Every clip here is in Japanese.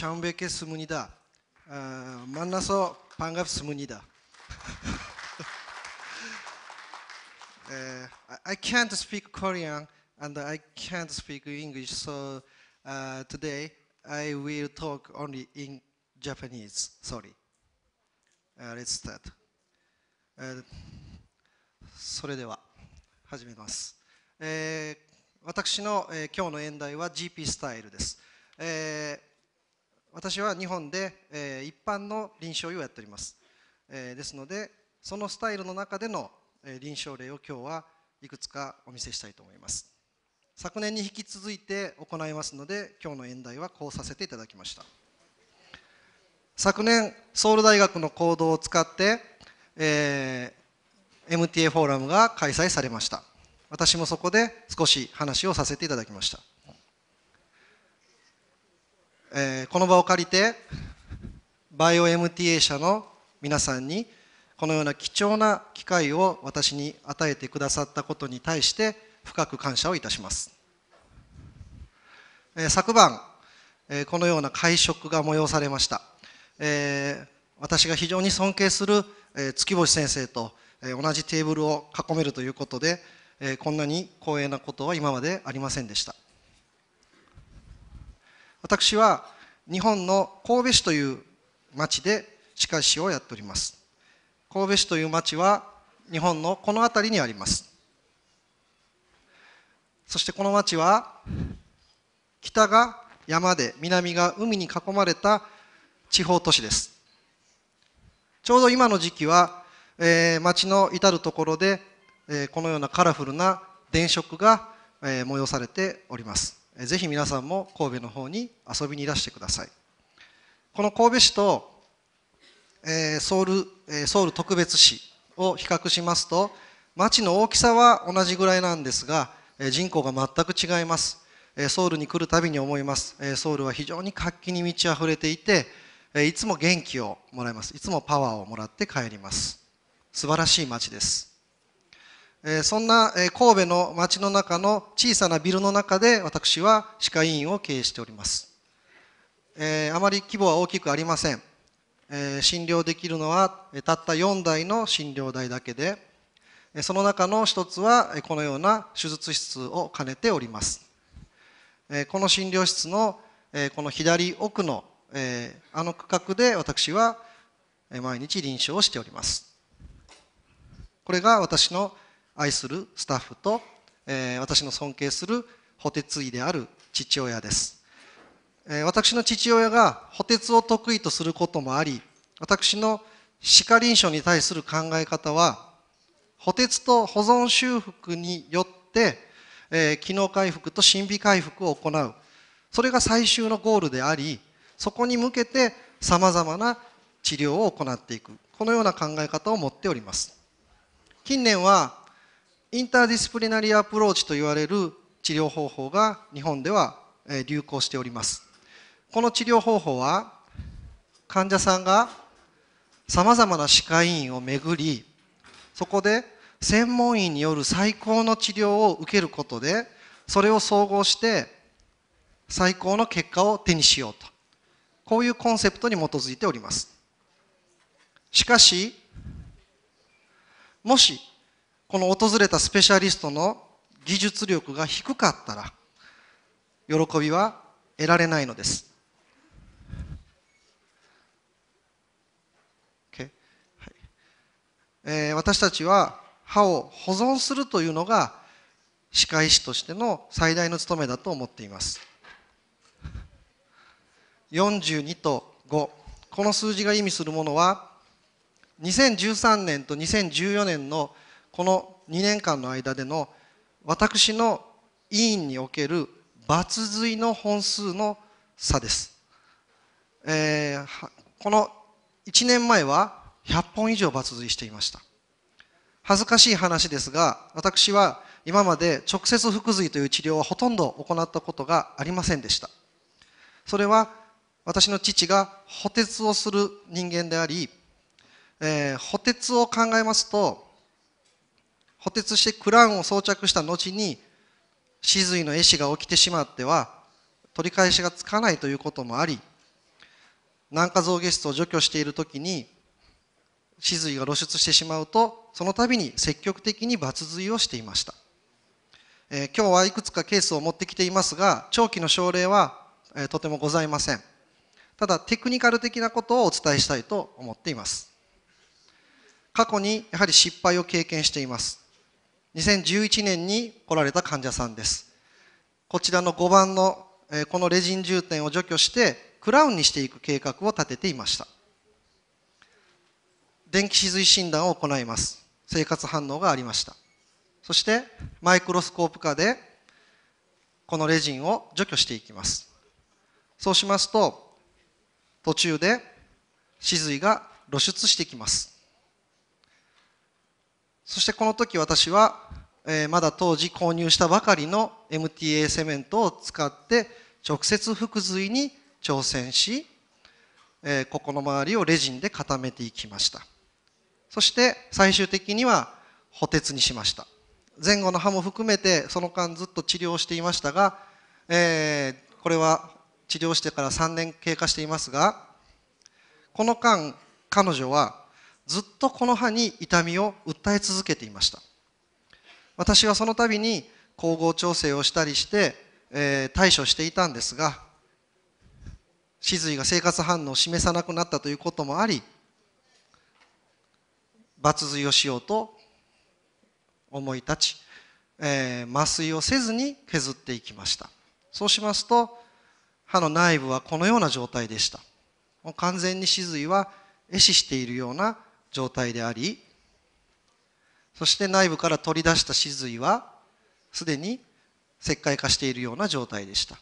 창백에스문이다어만나서반갑습니다 uh, I can't speak Korean and I can't speak English, so uh, today I will talk only in Japanese. Sorry. Uh, let's start. Uh, それでは始めます。えー、私の、えー、今日の演題は GP スタイルです。えー私は日本で、えー、一般の臨床医をやっております、えー、ですのでそのスタイルの中での、えー、臨床例を今日はいくつかお見せしたいと思います昨年に引き続いて行いますので今日の演題はこうさせていただきました昨年ソウル大学の行動を使って、えー、MTA フォーラムが開催されました私もそこで少し話をさせていただきましたえー、この場を借りてバイオ MTA 社の皆さんにこのような貴重な機会を私に与えてくださったことに対して深く感謝をいたします、えー、昨晩、えー、このような会食が催されました、えー、私が非常に尊敬する、えー、月星先生と、えー、同じテーブルを囲めるということで、えー、こんなに光栄なことは今までありませんでした私は日本の神戸市という町で歯科医師をやっております神戸市という町は日本のこの辺りにありますそしてこの町は北が山で南が海に囲まれた地方都市ですちょうど今の時期は、えー、町の至る所で、えー、このようなカラフルな電飾が、えー、催されておりますぜひ皆さんも神戸の方に遊びにいらしてくださいこの神戸市と、えソウル、えソウル特別市を比較しますと町の大きさは同じぐらいなんですが人口が全く違いますソウルに来るたびに思いますソウルは非常に活気に満ち溢れていていつも元気をもらいますいつもパワーをもらって帰ります素晴らしい町ですそんな神戸の街の中の小さなビルの中で私は歯科医院を経営しております。あまり規模は大きくありません。診療できるのはたった4台の診療台だけで、その中の一つはこのような手術室を兼ねております。この診療室のこの左奥のあの区画で私は毎日臨床をしております。これが私の愛するスタッフと、えー、私の尊敬する補鉄医である父親です、えー、私の父親が補鉄を得意とすることもあり私の歯科臨床に対する考え方は補鉄と保存修復によって、えー、機能回復と心理回復を行うそれが最終のゴールでありそこに向けてさまざまな治療を行っていくこのような考え方を持っております近年はインターディスプリナリーアプローチと言われる治療方法が日本では流行しておりますこの治療方法は患者さんがさまざまな歯科医院を巡りそこで専門医による最高の治療を受けることでそれを総合して最高の結果を手にしようとこういうコンセプトに基づいておりますしかしもしこの訪れたスペシャリストの技術力が低かったら喜びは得られないのです、え私たちは歯を保存するというのが歯科医師としての最大の務めだと思っています42と5この数字が意味するものは2013年と2014年のこの2年間の間での私の委員における抜髄の本数の差です、えー、この1年前は100本以上抜髄していました恥ずかしい話ですが私は今まで直接腹髄という治療はほとんど行ったことがありませんでしたそれは私の父が補鉄をする人間であり、えー、補鉄を考えますと補鉄してクラウンを装着した後に死髄の壊死が起きてしまっては取り返しがつかないということもあり軟化造下質を除去している時に死髄が露出してしまうとその度に積極的に抜髄をしていました、えー、今日はいくつかケースを持ってきていますが長期の症例は、えー、とてもございませんただテクニカル的なことをお伝えしたいと思っています過去にやはり失敗を経験しています2011年に来られた患者さんです。こちらの5番の、えこのレジン充填を除去して、クラウンにしていく計画を立てていました。電気止髄診断を行います。生活反応がありました。そして、マイクロスコープ下で、このレジンを除去していきます。そうしますと、途中で、止髄が露出してきます。そしてこの時私は、えー、まだ当時購入したばかりの MTA セメントを使って直接腹髄に挑戦し、えー、ここの周りをレジンで固めていきましたそして最終的には補鉄にしました前後の歯も含めてその間ずっと治療していましたが、えー、これは治療してから3年経過していますがこの間彼女はずっとこの歯に痛みを訴え続けていました私はその度に光合調整をしたりして、えー、対処していたんですが歯髄が生活反応を示さなくなったということもあり抜髄をしようと思い立ち、えー、麻酔をせずに削っていきましたそうしますと歯の内部はこのような状態でしたもう完全に歯髄は壊死しているような状態でありそして内部から取り出した歯髄はすでに石灰化しているような状態でした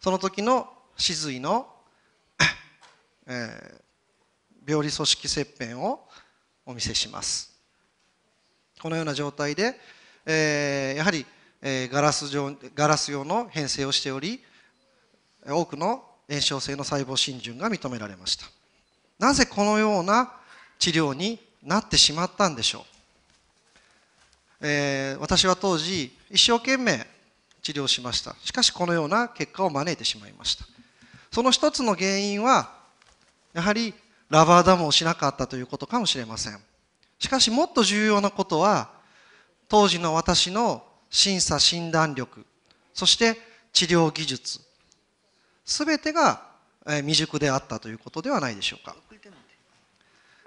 その時の歯髄の、えー、病理組織切片をお見せしますこのような状態で、えー、やはり、えー、ガラス状ガラス用の編成をしており多くの炎症性の細胞浸潤が認められましたなぜこのような治療になってしまったんでしょう、えー、私は当時一生懸命治療しましたしかしこのような結果を招いてしまいましたその一つの原因はやはりラバーダムをしなかったということかもしれませんしかしもっと重要なことは当時の私の審査診断力そして治療技術すべてが未熟であったということではないでしょうか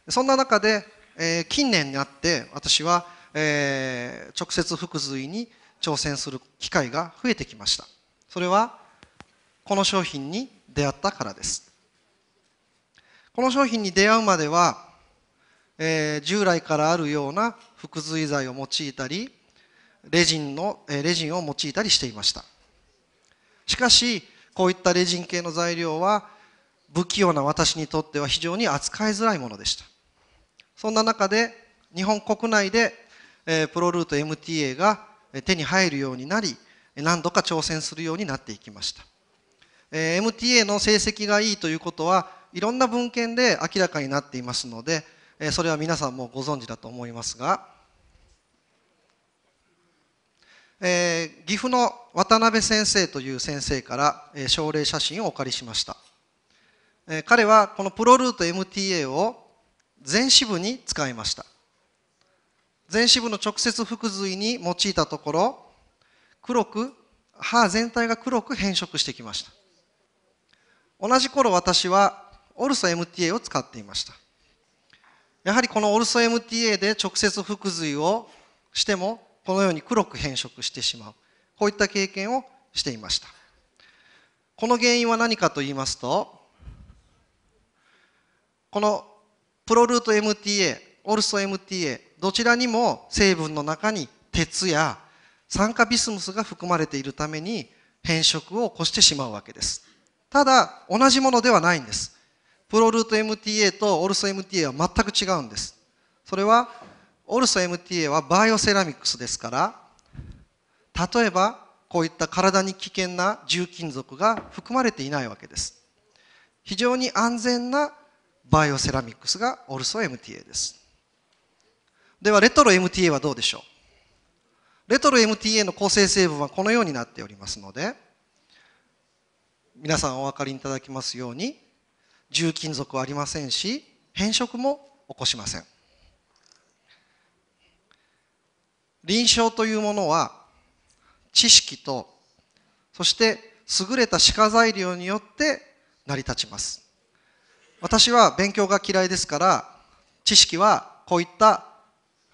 そんな中で、えー、近年になって私は、えー、直接腹髄に挑戦する機会が増えてきましたそれはこの商品に出会ったからですこの商品に出会うまでは、えー、従来からあるような腹髄剤を用いたりレジンの、えー、レジンを用いたりしていましたしかしこういったレジン系の材料は不器用な私にとっては非常に扱いづらいものでしたそんな中で日本国内でプロルート MTA が手に入るようになり何度か挑戦するようになっていきました MTA の成績がいいということはいろんな文献で明らかになっていますのでそれは皆さんもご存知だと思いますが、えー、岐阜の渡辺先生という先生から症例写真をお借りしました彼はこのプロルート MTA を全支部に使いました全支部の直接腹髄に用いたところ黒く歯全体が黒く変色してきました同じ頃私はオルソ MTA を使っていましたやはりこのオルソ MTA で直接腹髄をしてもこのように黒く変色してしまうこういった経験をしていましたこの原因は何かと言いますとこのプロルート MTA、オルソ MTA、どちらにも成分の中に鉄や酸化ビスムスが含まれているために変色を起こしてしまうわけです。ただ、同じものではないんです。プロルート MTA とオルソ MTA は全く違うんです。それは、オルソ MTA はバイオセラミックスですから、例えば、こういった体に危険な重金属が含まれていないわけです。非常に安全なバイオセラミックスがオルソ MTA です。では、レトロ MTA はどうでしょうレトロ MTA の構成成分はこのようになっておりますので、皆さんお分かりいただきますように、重金属はありませんし、変色も起こしません。臨床というものは、知識と、そして優れた歯科材料によって成り立ちます。私は勉強が嫌いですから知識はこういった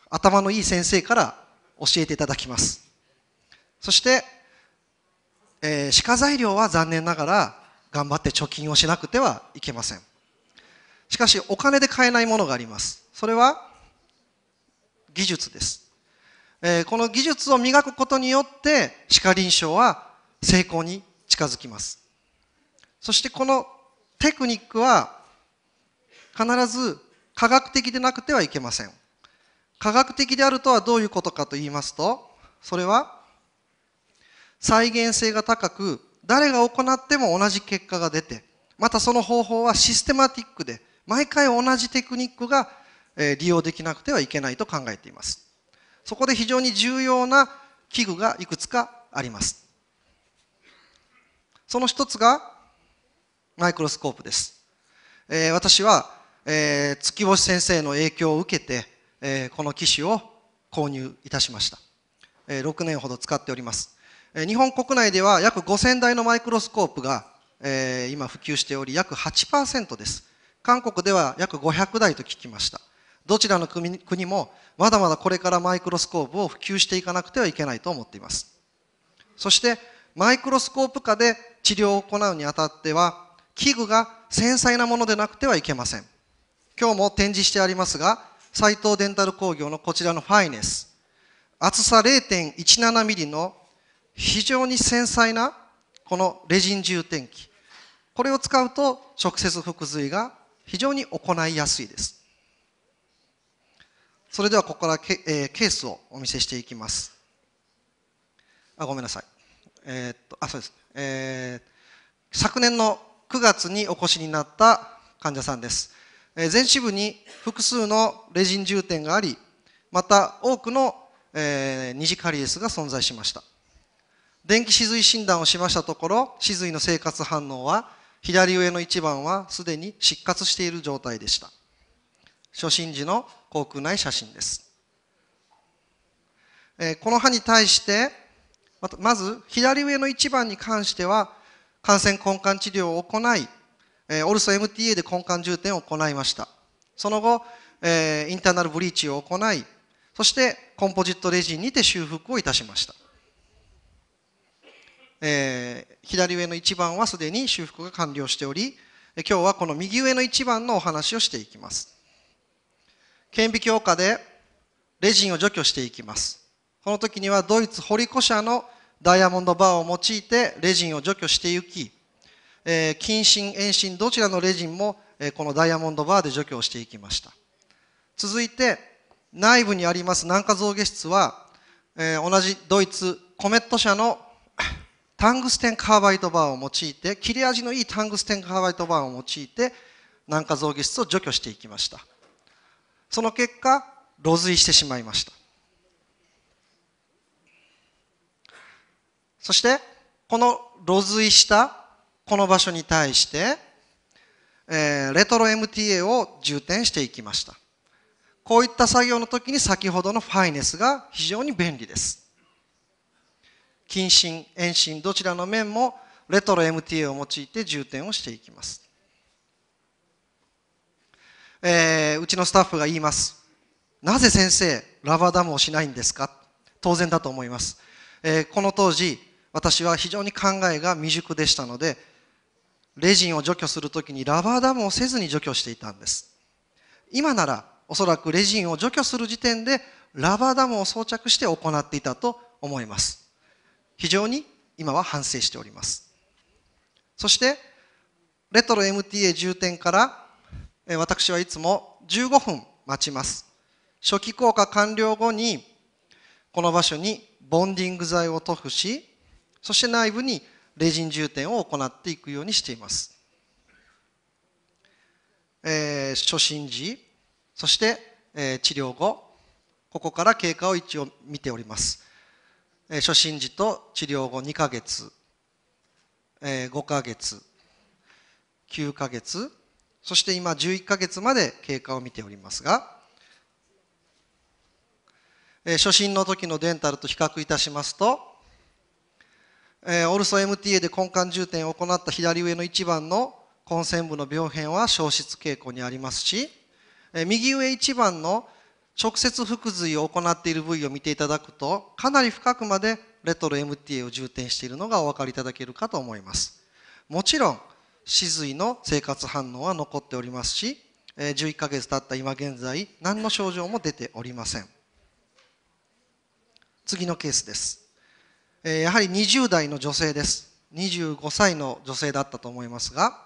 頭のいい先生から教えていただきますそして、えー、歯科材料は残念ながら頑張って貯金をしなくてはいけませんしかしお金で買えないものがありますそれは技術です、えー、この技術を磨くことによって歯科臨床は成功に近づきますそしてこのテクニックは必ず科学的でなくてはいけません。科学的であるとはどういうことかと言いますと、それは再現性が高く、誰が行っても同じ結果が出て、またその方法はシステマティックで、毎回同じテクニックが利用できなくてはいけないと考えています。そこで非常に重要な器具がいくつかあります。その一つがマイクロスコープです。えー、私はえー、月星先生の影響を受けて、えー、この機種を購入いたしました、えー、6年ほど使っております、えー、日本国内では約5000台のマイクロスコープが、えー、今普及しており約8%です韓国では約500台と聞きましたどちらの国国もまだまだこれからマイクロスコープを普及していかなくてはいけないと思っていますそしてマイクロスコープ下で治療を行うにあたっては器具が繊細なものでなくてはいけません今日も展示してありますが、斎藤デンタル工業のこちらのファイネス。厚さ0.17ミリの非常に繊細なこのレジン充填器。これを使うと直接複髄が非常に行いやすいです。それではここからケ,、えー、ケースをお見せしていきます。あ、ごめんなさい。えー、っと、あ、そうです。えー、昨年の9月にお越しになった患者さんです。全支部に複数のレジン充填がありまた多くの、え二次カリエスが存在しました電気死髄診断をしましたところ死髄の生活反応は左上の1番はすでに失活している状態でした初心時の口腔内写真です、えこの歯に対してまず左上の1番に関しては感染根幹治療を行いえー、オルソ MTA で根幹充填を行いました。その後、えー、インターナルブリーチを行い、そしてコンポジットレジンにて修復をいたしました。えー、左上の1番はすでに修復が完了しており、今日はこの右上の1番のお話をしていきます。顕微鏡下でレジンを除去していきます。この時にはドイツ堀子社のダイヤモンドバーを用いてレジンを除去していき、近親、遠親どちらのレジンも、このダイヤモンドバーで除去をしていきました。続いて、内部にあります軟化造下室は、同じドイツ、コメット社の タングステンカーバイトバーを用いて、切れ味のいいタングステンカーバイトバーを用いて、軟化造下室を除去していきました。その結果、露水してしまいました。そして、この露水したこの場所に対して、えー、レトロ MTA を充填していきました。こういった作業の時に先ほどのファイネスが非常に便利です。近親、遠心、どちらの面もレトロ MTA を用いて充填をしていきます。えー、うちのスタッフが言います。なぜ先生、ラバーダムをしないんですか当然だと思います。えー、この当時、私は非常に考えが未熟でしたので、レジンを除去するときにラバーダムをせずに除去していたんです。今ならおそらくレジンを除去する時点でラバーダムを装着して行っていたと思います。非常に今は反省しております。そしてレトロ MTA 充填から私はいつも15分待ちます。初期効果完了後にこの場所にボンディング剤を塗布しそして内部にレジン重点を行っていくようにしています、えー、初診時そして、えー、治療後ここから経過を一応見ております、えー、初診時と治療後2ヶ月、えー、5ヶ月9ヶ月そして今11ヶ月まで経過を見ておりますが初診の時のデンタルと比較いたしますとえー、オルソ MTA で根幹充填を行った左上の1番の根線部の病変は消失傾向にありますし、えー、右上1番の直接腹髄を行っている部位を見ていただくとかなり深くまでレトロ MTA を充填しているのがお分かりいただけるかと思いますもちろん歯髄の生活反応は残っておりますし11ヶ月経った今現在何の症状も出ておりません次のケースですえやはり20代の女性です。25歳の女性だったと思いますが、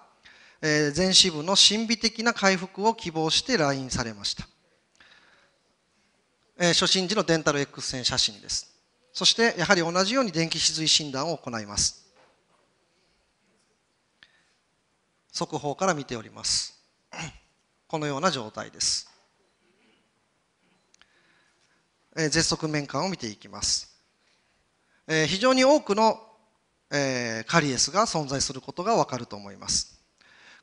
え全支部の神秘的な回復を希望して LINE されました。え初診時のデンタル X 線写真です。そしてやはり同じように電気歯髄診断を行います。速報から見ております。このような状態です。えー、絶側面管を見ていきます。えー、非常に多くの、えー、カリエスが存在することがわかると思います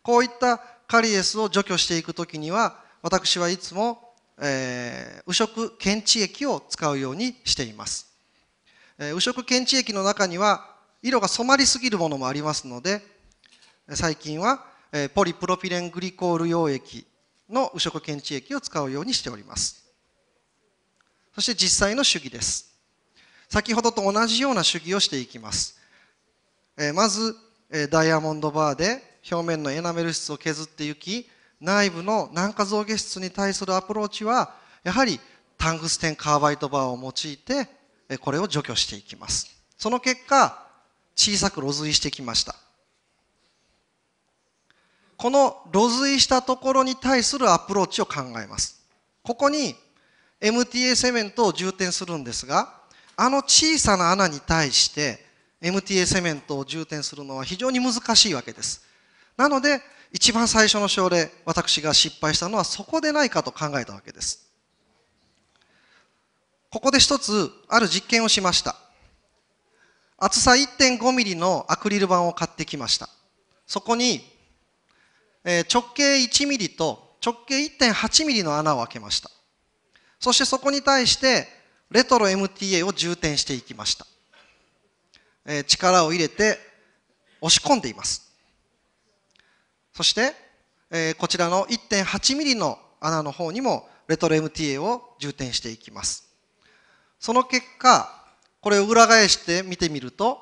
こういったカリエスを除去していく時には私はいつも、えー、右色検知液を使うようにしています、えー、右色検知液の中には色が染まりすぎるものもありますので最近は、えー、ポリプロピレングリコール溶液の右色検知液を使うようにしておりますそして実際の主義です先ほどと同じような手技をしていきます。えまず、えダイヤモンドバーで表面のエナメル質を削っていき、内部の軟化造形質に対するアプローチは、やはりタングステンカーバイトバーを用いて、えこれを除去していきます。その結果、小さく露水してきました。この露水したところに対するアプローチを考えます。ここに MTA セメントを充填するんですが、あの小さな穴に対して MTA セメントを充填するのは非常に難しいわけです。なので、一番最初の症例、私が失敗したのはそこでないかと考えたわけです。ここで一つ、ある実験をしました。厚さ1.5ミリのアクリル板を買ってきました。そこに、え直径1ミリと直径1.8ミリの穴を開けました。そしてそこに対してレトロ MTA を充填していきました、えー、力を入れて押し込んでいますそして、えー、こちらの 1.8mm の穴の方にもレトロ MTA を充填していきますその結果これを裏返して見てみると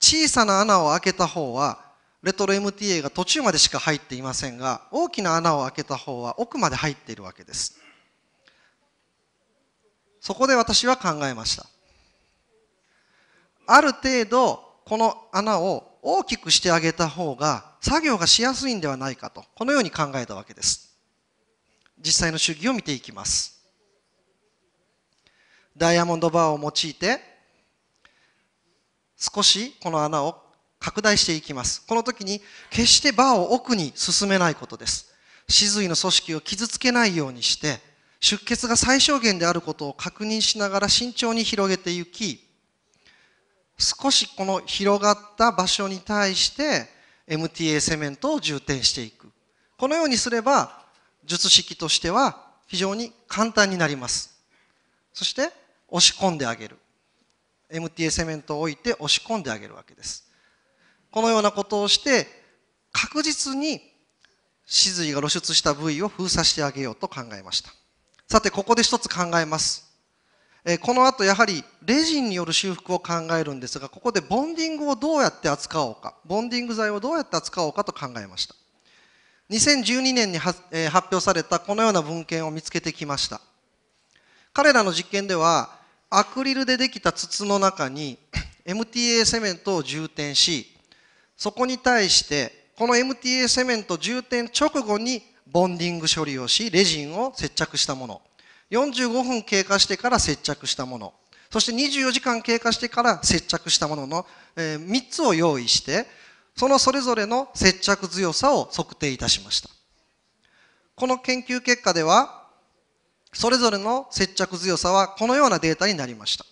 小さな穴を開けた方はレトロ MTA が途中までしか入っていませんが大きな穴を開けた方は奥まで入っているわけですそこで私は考えました。ある程度、この穴を大きくしてあげた方が作業がしやすいんではないかと、このように考えたわけです。実際の主義を見ていきます。ダイヤモンドバーを用いて、少しこの穴を拡大していきます。この時に決してバーを奥に進めないことです。死髄の組織を傷つけないようにして、出血が最小限であることを確認しながら慎重に広げていき少しこの広がった場所に対して MTA セメントを充填していくこのようにすれば術式としては非常に簡単になりますそして押し込んであげる MTA セメントを置いて押し込んであげるわけですこのようなことをして確実に歯髄が露出した部位を封鎖してあげようと考えましたさて、ここで一つ考えます。えこの後やはりレジンによる修復を考えるんですが、ここでボンディングをどうやって扱おうか、ボンディング剤をどうやって扱おうかと考えました。2012年に発表されたこのような文献を見つけてきました。彼らの実験では、アクリルでできた筒の中に MTA セメントを充填し、そこに対して、この MTA セメント充填直後にボンディング処理をし、レジンを接着したもの。45分経過してから接着したもの。そして24時間経過してから接着したものの、えー、3つを用意して、そのそれぞれの接着強さを測定いたしました。この研究結果では、それぞれの接着強さはこのようなデータになりました。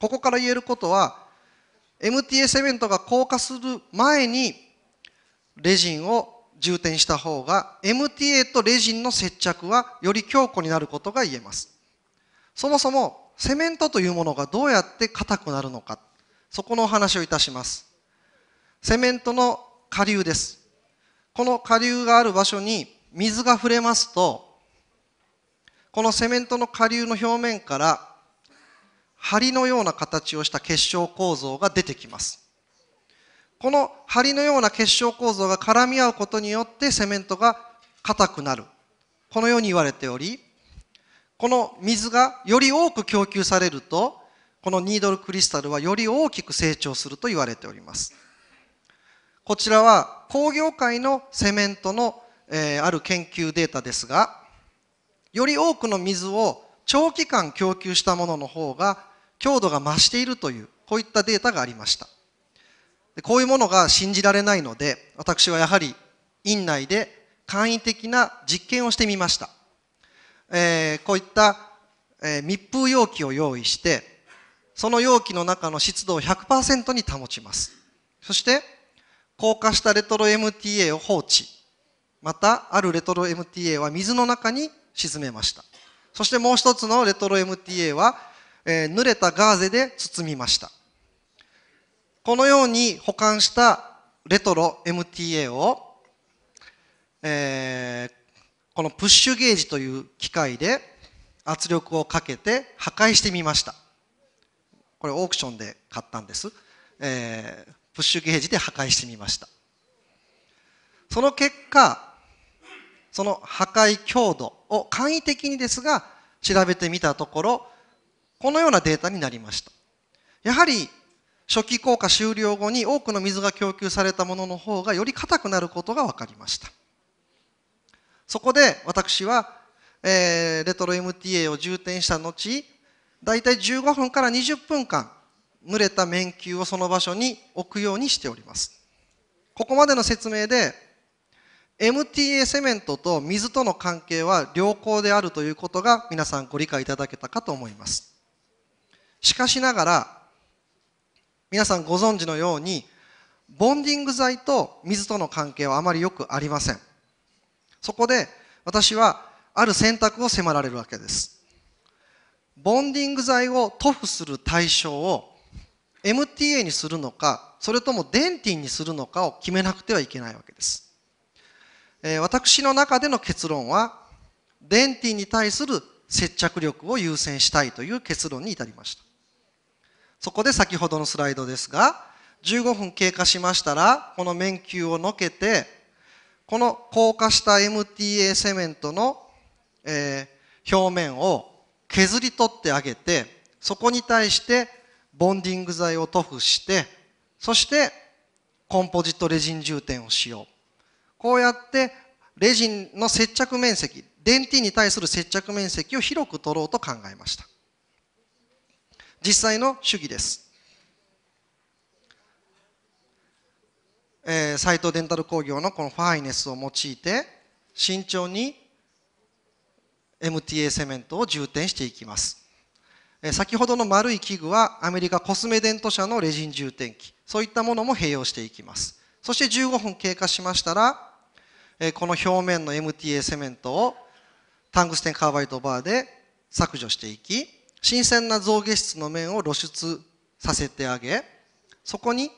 ここから言えることは、MTA セメントが硬化する前にレジンを充填した方が MTA とレジンの接着はより強固になることが言えますそもそもセメントというものがどうやって硬くなるのかそこのお話をいたしますセメントの下流ですこの下流がある場所に水が触れますとこのセメントの下流の表面から針のような形をした結晶構造が出てきますこの梁のような結晶構造が絡み合うことによってセメントが硬くなる。このように言われており、この水がより多く供給されると、このニードルクリスタルはより大きく成長すると言われております。こちらは工業界のセメントの、えー、ある研究データですが、より多くの水を長期間供給したものの方が強度が増しているという、こういったデータがありました。こういうものが信じられないので、私はやはり院内で簡易的な実験をしてみました。えー、こういった、えー、密封容器を用意して、その容器の中の湿度を100%に保ちます。そして、硬化したレトロ MTA を放置。また、あるレトロ MTA は水の中に沈めました。そしてもう一つのレトロ MTA は、えー、濡れたガーゼで包みました。このように保管したレトロ MTA を、えー、このプッシュゲージという機械で圧力をかけて破壊してみましたこれオークションで買ったんです、えー、プッシュゲージで破壊してみましたその結果その破壊強度を簡易的にですが調べてみたところこのようなデータになりましたやはり初期効果終了後に多くの水が供給されたものの方がより硬くなることが分かりましたそこで私は、えー、レトロ MTA を充填した後大体15分から20分間濡れた綿球をその場所に置くようにしておりますここまでの説明で MTA セメントと水との関係は良好であるということが皆さんご理解いただけたかと思いますしかしながら皆さんご存知のようにボンディング剤と水との関係はあまりよくありませんそこで私はある選択を迫られるわけですボンディング剤を塗布する対象を MTA にするのかそれともデンティンにするのかを決めなくてはいけないわけです、えー、私の中での結論はデンティンに対する接着力を優先したいという結論に至りましたそこで先ほどのスライドですが、15分経過しましたら、この面球をのけて、この硬化した MTA セメントの、えー、表面を削り取ってあげて、そこに対してボンディング剤を塗布して、そしてコンポジットレジン充填をしよう。こうやってレジンの接着面積、電ティに対する接着面積を広く取ろうと考えました。実際の主義です、えー、イ藤デンタル工業のこのファイネスを用いて慎重に MTA セメントを充填していきます、えー、先ほどの丸い器具はアメリカコスメデント社のレジン充填器そういったものも併用していきますそして15分経過しましたら、えー、この表面の MTA セメントをタングステンカーバイトバーで削除していき新鮮な象牙質の面を露出させてあげそこに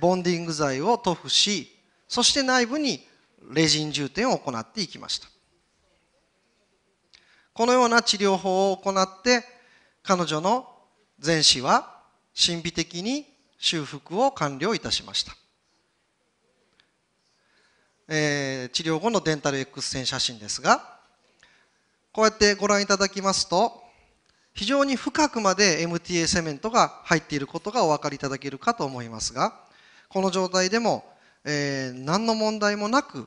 ボンディング剤を塗布しそして内部にレジン充填を行っていきましたこのような治療法を行って彼女の全身は神秘的に修復を完了いたしました、えー、治療後のデンタル X 線写真ですがこうやってご覧いただきますと非常に深くまで MTA セメントが入っていることがお分かりいただけるかと思いますがこの状態でも、えー、何の問題もなく、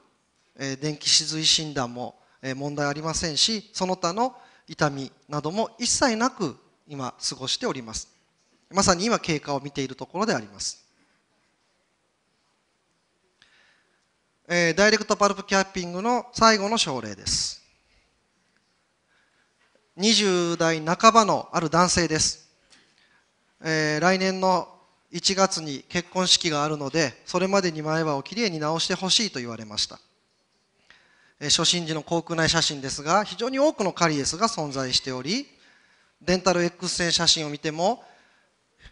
えー、電気止髄診断も、えー、問題ありませんしその他の痛みなども一切なく今過ごしておりますまさに今経過を見ているところであります、えー、ダイレクトパルプキャッピングの最後の症例です20代半ばのある男性です、えー、来年の1月に結婚式があるのでそれまでに前歯をきれいに直してほしいと言われました、えー、初心時の口腔内写真ですが非常に多くのカリエスが存在しておりデンタル X 線写真を見ても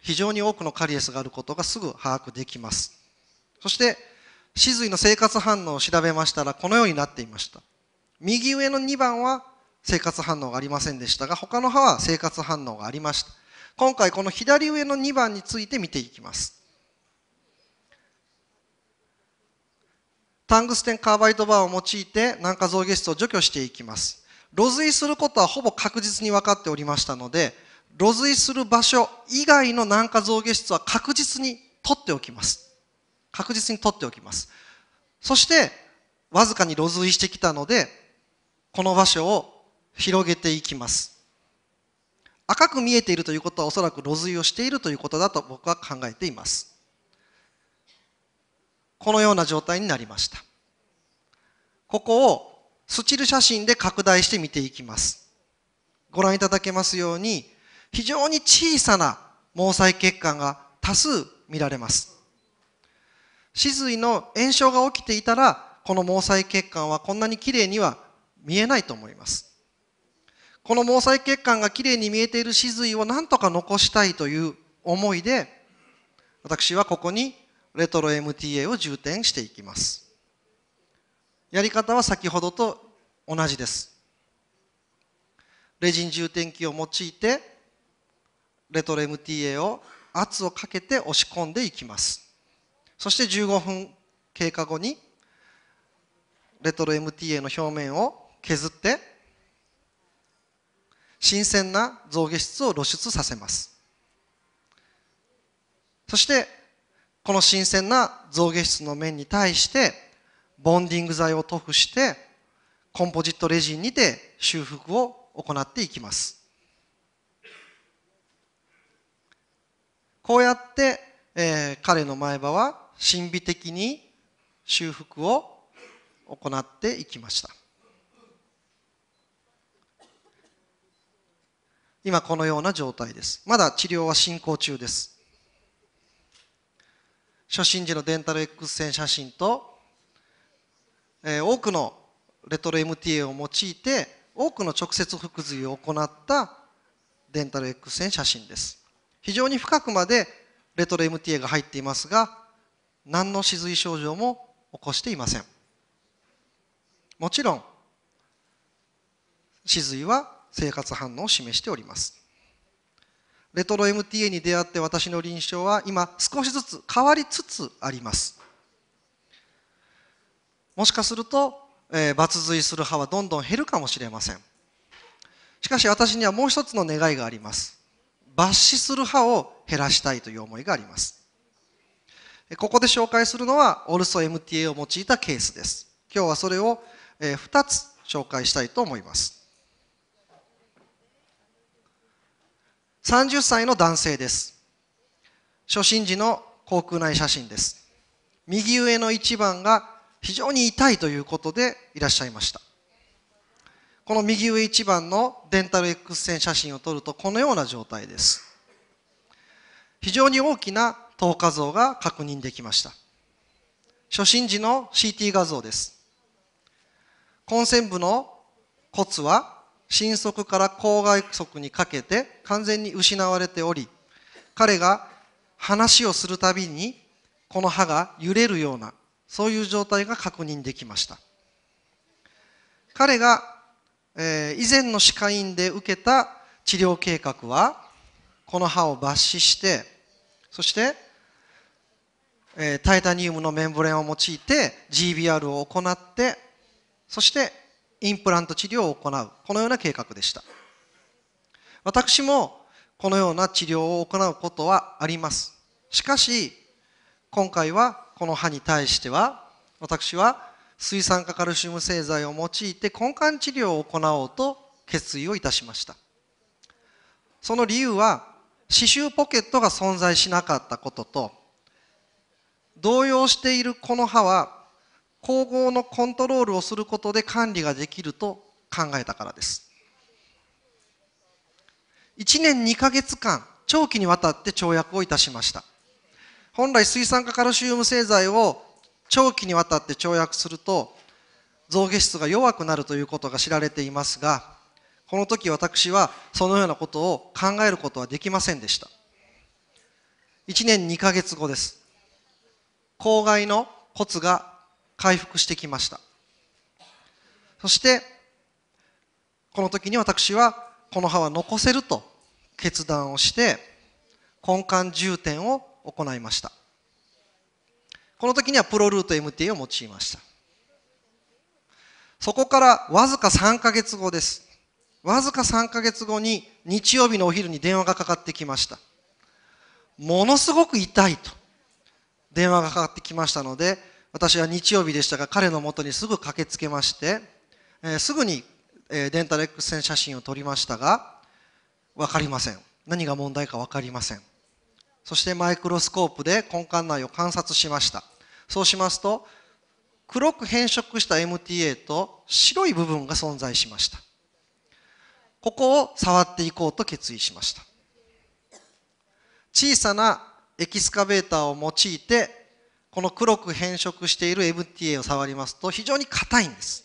非常に多くのカリエスがあることがすぐ把握できますそして歯髄の生活反応を調べましたらこのようになっていました右上の2番は生活反応がありませんでしたが他の歯は生活反応がありました今回この左上の2番について見ていきますタングステンカーバイドバーを用いて軟化増下質を除去していきます露髄することはほぼ確実に分かっておりましたので露髄する場所以外の軟化増下質は確実に取っておきます確実に取っておきますそしてわずかに露髄してきたのでこの場所を広げていきます赤く見えているということはおそらく露水をしているということだと僕は考えていますこのような状態になりましたここをスチル写真で拡大して見ていきますご覧いただけますように非常に小さな毛細血管が多数見られます歯髄の炎症が起きていたらこの毛細血管はこんなにきれいには見えないと思いますこの毛細血管がきれいに見えている歯髄を何とか残したいという思いで私はここにレトロ MTA を充填していきますやり方は先ほどと同じですレジン充填器を用いてレトロ MTA を圧をかけて押し込んでいきますそして15分経過後にレトロ MTA の表面を削って新鮮な象牙質を露出させますそしてこの新鮮な象牙質の面に対してボンディング剤を塗布してコンポジットレジンにて修復を行っていきますこうやって、えー、彼の前歯は神秘的に修復を行っていきました。今このような状態です。まだ治療は進行中です。初心時のデンタル X 線写真と、えー、多くのレトロ MTA を用いて多くの直接腹髄を行ったデンタル X 線写真です。非常に深くまでレトロ MTA が入っていますが何の歯髄症状も起こしていません。もちろん歯髄は生活反応を示しておりますレトロ MTA に出会って私の臨床は今少しずつ変わりつつありますもしかすると、えー、抜髄する歯はどんどん減るかもしれませんしかし私にはもう一つの願いがあります抜歯する歯を減らしたいという思いがありますここで紹介するのはオルソ MTA を用いたケースです今日はそれを2つ紹介したいと思います30歳の男性です。初心時の航空内写真です。右上の1番が非常に痛いということでいらっしゃいました。この右上1番のデンタル X 線写真を撮るとこのような状態です。非常に大きな透過像が確認できました。初心時の CT 画像です。根線部の骨は神速から口外速にかけて完全に失われており彼が話をするたびにこの歯が揺れるようなそういう状態が確認できました彼が、えー、以前の歯科医院で受けた治療計画はこの歯を抜歯してそして、えー、タイタニウムのメンブレンを用いて GBR を行ってそしてインプラント治療を行うこのような計画でした私もこのような治療を行うことはありますしかし今回はこの歯に対しては私は水酸化カルシウム製剤を用いて根幹治療を行おうと決意をいたしましたその理由は歯周ポケットが存在しなかったことと動揺しているこの歯は統合のコントロールをすることで管理ができると考えたからです1年2か月間長期にわたって跳躍をいたしました本来水酸化カルシウム製剤を長期にわたって跳躍すると増下質が弱くなるということが知られていますがこの時私はそのようなことを考えることはできませんでした1年2か月後です公害の骨が回復してきましたそしてこの時に私はこの歯は残せると決断をして根幹充填を行いましたこの時にはプロルート MT を用いましたそこからわずか3か月後ですわずか3か月後に日曜日のお昼に電話がかかってきましたものすごく痛いと電話がかかってきましたので私は日曜日でしたが彼のもとにすぐ駆けつけまして、えすぐに、えデンタル X 線写真を撮りましたが分かりません何が問題か分かりませんそしてマイクロスコープで根幹内を観察しましたそうしますと黒く変色した MTA と白い部分が存在しましたここを触っていこうと決意しました小さなエキスカベーターを用いてこの黒く変色している MTA を触りますと非常に硬いんです。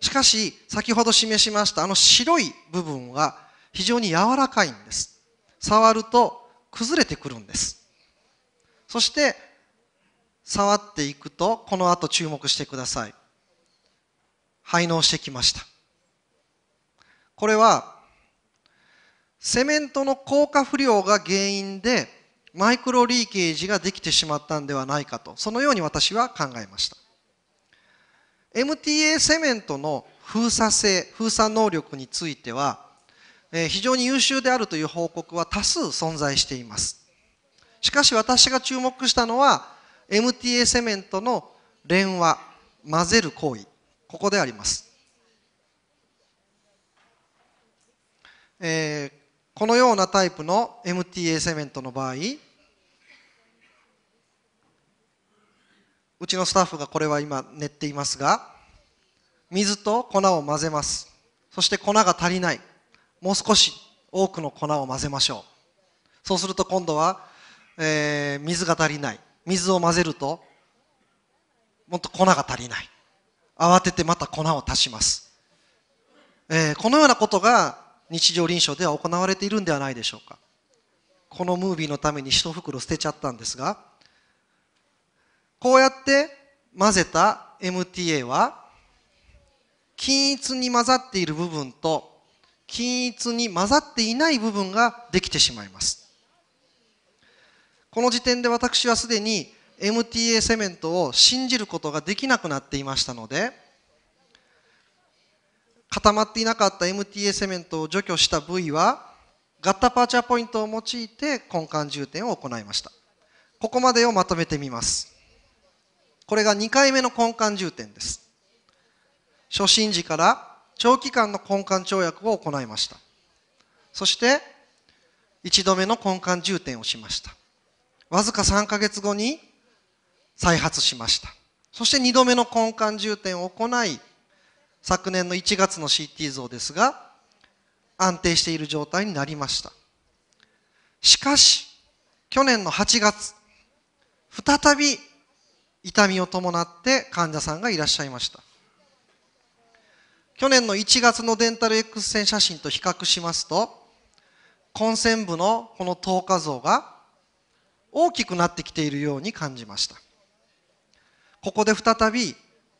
しかし、先ほど示しましたあの白い部分は非常に柔らかいんです。触ると崩れてくるんです。そして、触っていくと、この後注目してください。排納してきました。これは、セメントの硬化不良が原因でマイクロリーケージができてしまったんではないかとそのように私は考えました MTA セメントの封鎖性封鎖能力については非常に優秀であるという報告は多数存在していますしかし私が注目したのは MTA セメントの連和混ぜる行為ここであります、えーこのようなタイプの MTA セメントの場合うちのスタッフがこれは今練っていますが水と粉を混ぜますそして粉が足りないもう少し多くの粉を混ぜましょうそうすると今度は、えー、水が足りない水を混ぜるともっと粉が足りない慌ててまた粉を足します、えー、このようなことが日常臨床では行われているんではないでしょうかこのムービーのために一袋捨てちゃったんですがこうやって混ぜた MTA は均一に混ざっている部分と均一に混ざっていない部分ができてしまいますこの時点で私はすでに MTA セメントを信じることができなくなっていましたので固まっていなかった MTA セメントを除去した部位はガッタパーチャーポイントを用いて根幹充填を行いましたここまでをまとめてみますこれが2回目の根幹充填です初心時から長期間の根幹跳躍を行いましたそして1度目の根幹充填をしましたわずか3か月後に再発しましたそして2度目の根幹充填を行い昨年の1月の CT 像ですが、安定している状態になりました。しかし、去年の8月、再び痛みを伴って患者さんがいらっしゃいました。去年の1月のデンタル X 線写真と比較しますと、根線部のこの透過像が大きくなってきているように感じました。ここで再び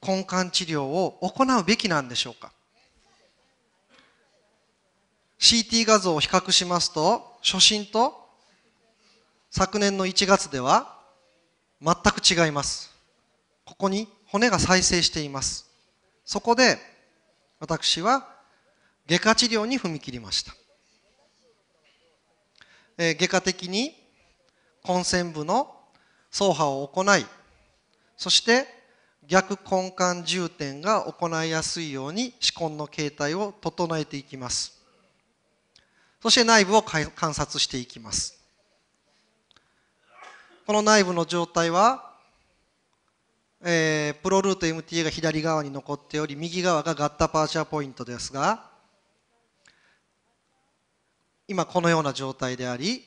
根幹治療を行うべきなんでしょうか CT 画像を比較しますと初診と昨年の1月では全く違いますここに骨が再生していますそこで私は外科治療に踏み切りました、えー、外科的に根線部の走破を行いそして逆根幹重点が行いやすいように思根の形態を整えていきますそして内部を観察していきますこの内部の状態は、えー、プロルート MTA が左側に残っており右側がガッタパーチャーポイントですが今このような状態であり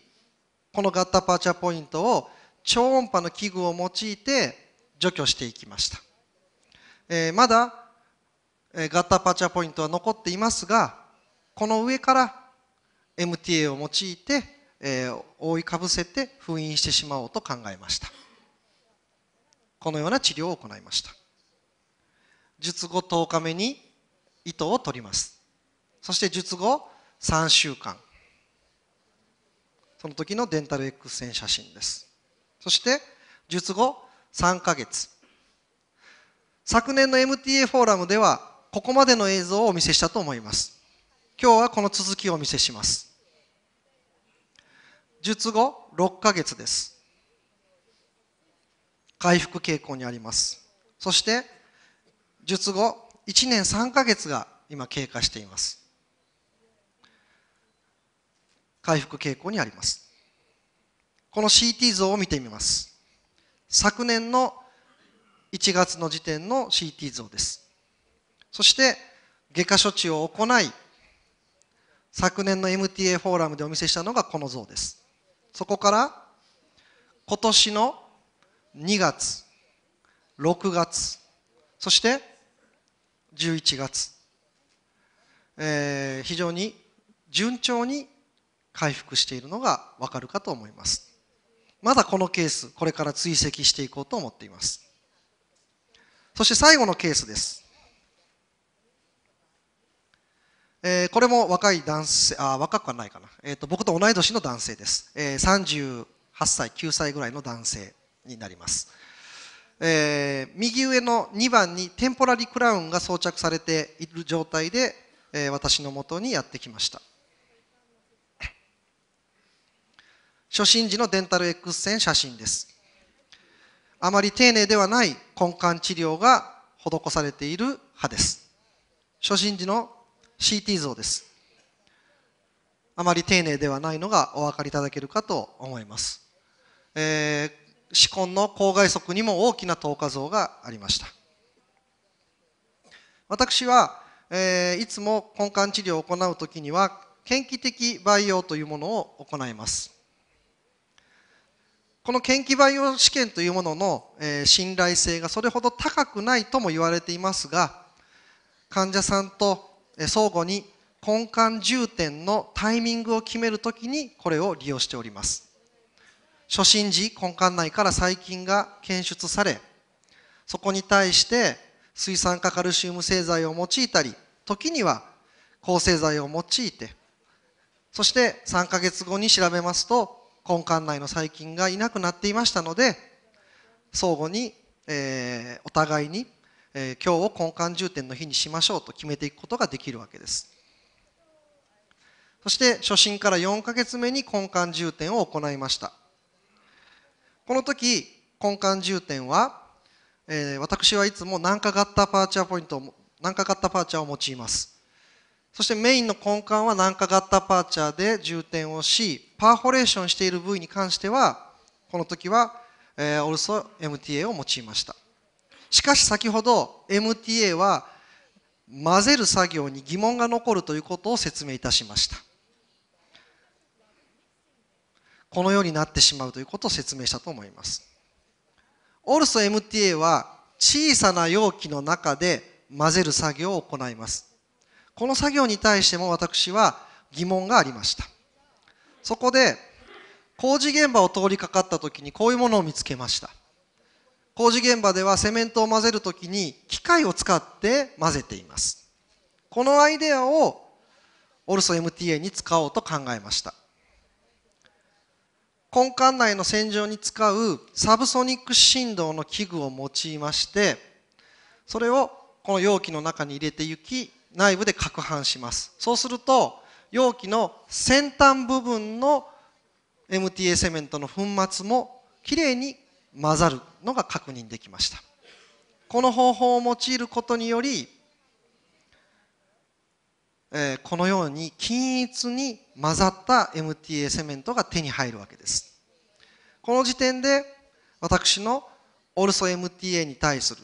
このガッタパーチャーポイントを超音波の器具を用いて除去していきました、えー、まだ、えー、ガッタパチャポイントは残っていますがこの上から MTA を用いて、えー、覆いかぶせて封印してしまおうと考えましたこのような治療を行いました術後10日目に糸を取りますそして術後3週間その時のデンタル X 線写真ですそして術後3ヶ月昨年の MTA フォーラムではここまでの映像をお見せしたと思います今日はこの続きをお見せします術後6ヶ月です回復傾向にありますそして術後1年3ヶ月が今経過しています回復傾向にありますこの CT 像を見てみます昨年の1月の時点の CT 像です。そして外科処置を行い昨年の MTA フォーラムでお見せしたのがこの像です。そこから今年の2月、6月、そして11月、えー、非常に順調に回復しているのがわかるかと思います。まだこのケース、これから追跡していこうと思っています。そして最後のケースです。えー、これも若い男性、あ若くはないかな、えーと、僕と同い年の男性です、えー、38歳、9歳ぐらいの男性になります、えー、右上の2番にテンポラリクラウンが装着されている状態で、えー、私のもとにやってきました初心時のデンタル X 線写真です。あまり丁寧ではない根幹治療が施されている歯です。初心時の CT 像です。あまり丁寧ではないのがお分かりいただけるかと思います。えー、歯根の口外側にも大きな透過像がありました。私は、えー、いつも根幹治療を行うときには、献気的培養というものを行います。この研究培養試験というものの、え信頼性がそれほど高くないとも言われていますが患者さんと相互に根幹重点のタイミングを決めるときにこれを利用しております初診時根幹内から細菌が検出されそこに対して水酸化カルシウム製剤を用いたり時には抗生剤を用いてそして3ヶ月後に調べますと根管内の細菌がいなくなっていましたので相互に、えー、お互いに、えー、今日を根幹重点の日にしましょうと決めていくことができるわけですそして初診から4か月目に根幹重点を行いましたこの時根幹重点は、えー、私はいつも軟化ガったパーチャーポイントを軟化ガッパーチャーを用いますそしてメインの根幹は軟化型パーチャーで充填をし、パーフォレーションしている部位に関しては、この時は、えー、オルソ MTA を用いました。しかし先ほど MTA は混ぜる作業に疑問が残るということを説明いたしました。このようになってしまうということを説明したと思います。オルソ MTA は小さな容器の中で混ぜる作業を行います。この作業に対しても私は疑問がありましたそこで工事現場を通りかかった時にこういうものを見つけました工事現場ではセメントを混ぜる時に機械を使って混ぜていますこのアイデアをオルソ MTA に使おうと考えました根管内の洗浄に使うサブソニック振動の器具を用いましてそれをこの容器の中に入れていき内部で攪拌しますそうすると容器の先端部分の MTA セメントの粉末もきれいに混ざるのが確認できましたこの方法を用いることにより、えー、このように均一に混ざった MTA セメントが手に入るわけですこの時点で私のオルソ MTA に対する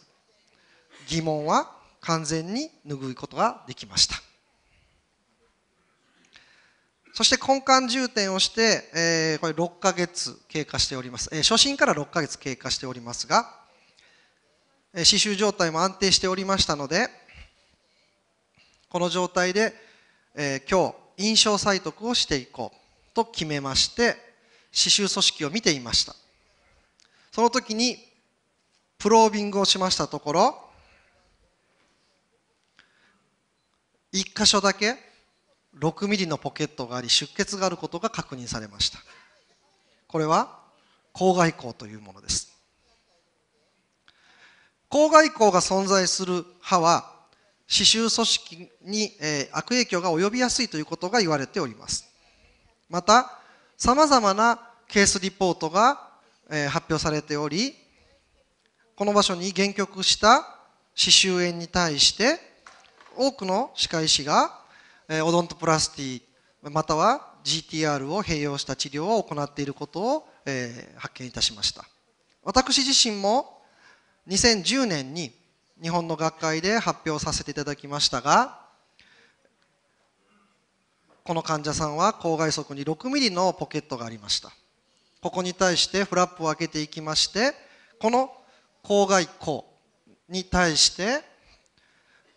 疑問は完全に拭うことができましたそして根幹重点をして、えー、これ6ヶ月経過しております、えー、初心から6ヶ月経過しておりますが、えー、刺繍状態も安定しておりましたのでこの状態で、えー、今日印象採得をしていこうと決めまして刺繍組織を見ていましたその時にプロービングをしましたところ1箇所だけ6ミリのポケットがあり出血があることが確認されましたこれは口外口というものです口外口が存在する歯は歯周組織に悪影響が及びやすいということが言われておりますまたさまざまなケースリポートが発表されておりこの場所に限局した歯周炎に対して多くの歯科医師がオドントプラスティまたは GTR を併用した治療を行っていることを発見いたしました私自身も2010年に日本の学会で発表させていただきましたがこの患者さんは口外側に6ミリのポケットがありましたここに対してフラップを開けていきましてこの口外口に対して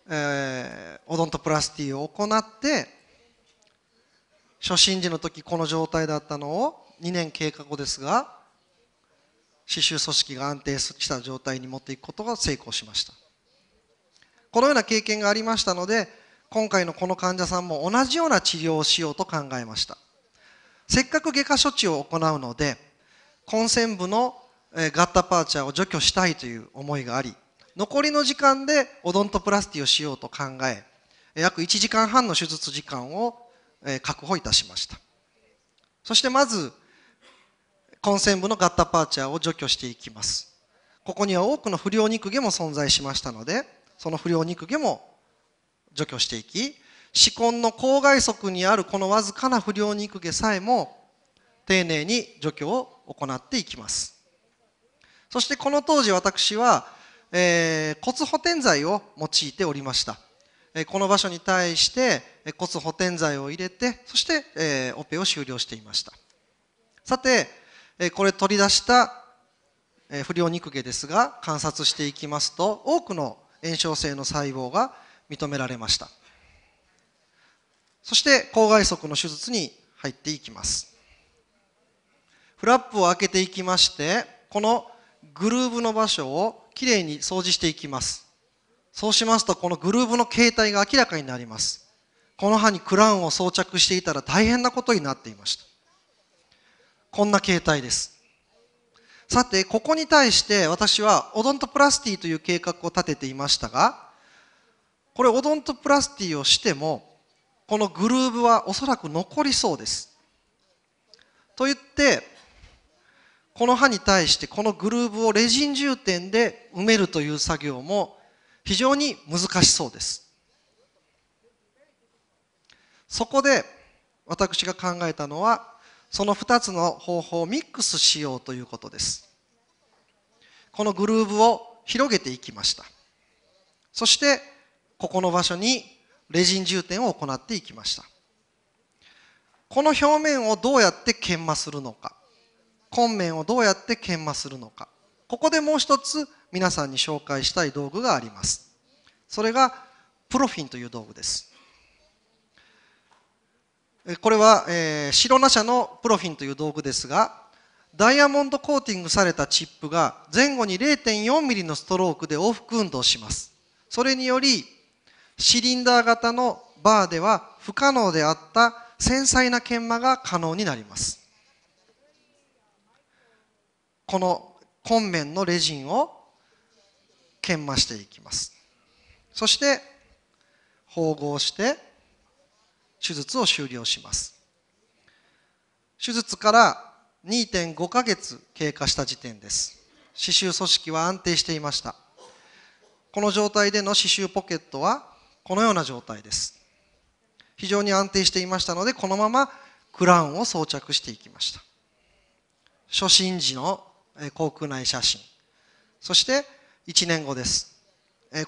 えー、オドントプラスティを行って初心時の時この状態だったのを2年経過後ですが歯周組織が安定した状態に持っていくことが成功しましたこのような経験がありましたので今回のこの患者さんも同じような治療をしようと考えましたせっかく外科処置を行うので根線部のガッタパーチャーを除去したいという思いがあり残りの時間でオドントプラスティをしようと考え約1時間半の手術時間を確保いたしましたそしてまず根線部のガッタパーチャーを除去していきますここには多くの不良肉毛も存在しましたのでその不良肉毛も除去していき歯根の口外側にあるこのわずかな不良肉毛さえも丁寧に除去を行っていきますそしてこの当時私はえー、骨補填剤を用いておりました、えー、この場所に対して骨補填剤を入れてそして、えー、オペを終了していましたさて、えー、これ取り出した不良肉毛ですが観察していきますと多くの炎症性の細胞が認められましたそして口外側の手術に入っていきますフラップを開けていきましてこのグルーブの場所をきれいに掃除していきます。そうしますと、このグルーブの形態が明らかになります。この歯にクラウンを装着していたら大変なことになっていました。こんな形態です。さて、ここに対して私はオドントプラスティという計画を立てていましたが、これオドントプラスティをしても、このグルーブはおそらく残りそうです。と言って、この刃に対してこのグルーブをレジン充填で埋めるという作業も非常に難しそうですそこで私が考えたのはその2つの方法をミックスしようということですこのグルーブを広げていきましたそしてここの場所にレジン充填を行っていきましたこの表面をどうやって研磨するのか根面をどうやって研磨するのかここでもう一つ皆さんに紹介したい道具がありますそれがプロフィンという道具ですこれは、えー、白ナ社のプロフィンという道具ですがダイヤモンドコーティングされたチップが前後に 0.4mm のストロークで往復運動しますそれによりシリンダー型のバーでは不可能であった繊細な研磨が可能になりますこの根面のレジンを研磨していきますそして縫合して手術を終了します手術から2.5ヶ月経過した時点です刺繍組織は安定していましたこの状態での刺繍ポケットはこのような状態です非常に安定していましたのでこのままクラウンを装着していきました初心時の口腔内写真そして1年後です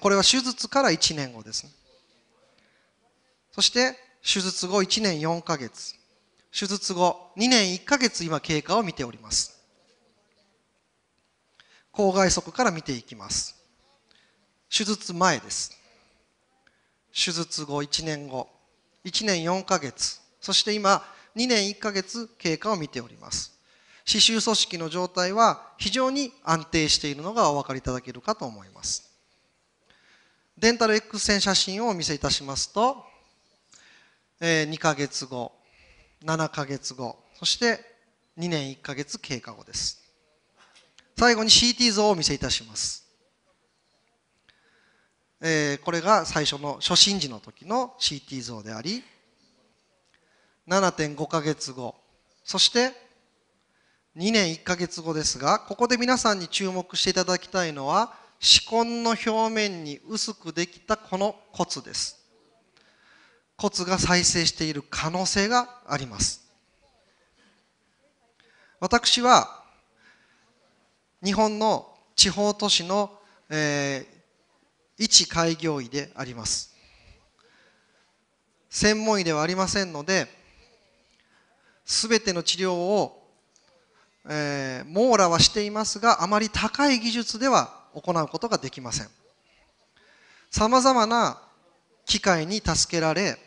これは手術から1年後ですねそして手術後1年4ヶ月手術後2年1ヶ月今経過を見ております口外側から見ていきます手術前です手術後1年後1年4ヶ月そして今2年1ヶ月経過を見ております刺繍組織の状態は非常に安定しているのがお分かりいただけるかと思いますデンタル X 線写真をお見せいたしますと、えー、2ヶ月後7ヶ月後そして2年1ヶ月経過後です最後に CT 像をお見せいたします、えー、これが最初の初診時の時の CT 像であり7.5ヶ月後そして2年1ヶ月後ですがここで皆さんに注目していただきたいのは歯根の表面に薄くできたこの骨です骨が再生している可能性があります私は日本の地方都市の、えー、一開業医であります専門医ではありませんので全ての治療をえー、網羅はしていますがあまり高い技術では行うことができませんさまざまな機会に助けられ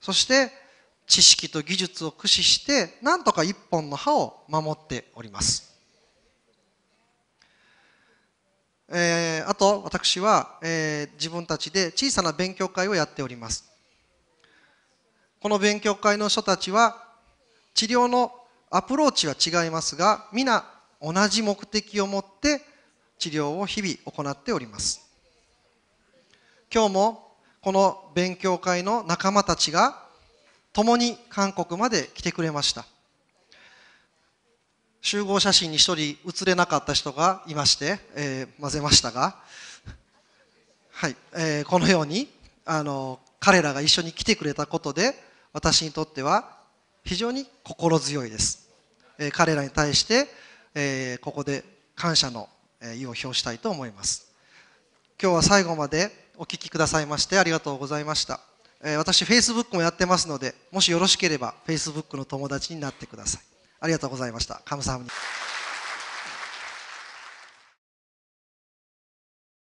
そして知識と技術を駆使してなんとか一本の歯を守っております、えー、あと私は、えー、自分たちで小さな勉強会をやっておりますこの勉強会の人たちは治療のアプローチは違いますが皆同じ目的を持って治療を日々行っております今日もこの勉強会の仲間たちが共に韓国まで来てくれました集合写真に一人写れなかった人がいまして、えー、混ぜましたが、はいえー、このようにあの彼らが一緒に来てくれたことで私にとっては非常に心強いです彼らに対してここで感謝の意を表したいと思います今日は最後までお聴きくださいましてありがとうございました私 Facebook もやってますのでもしよろしければ Facebook の友達になってくださいありがとうございましたカムサハムニ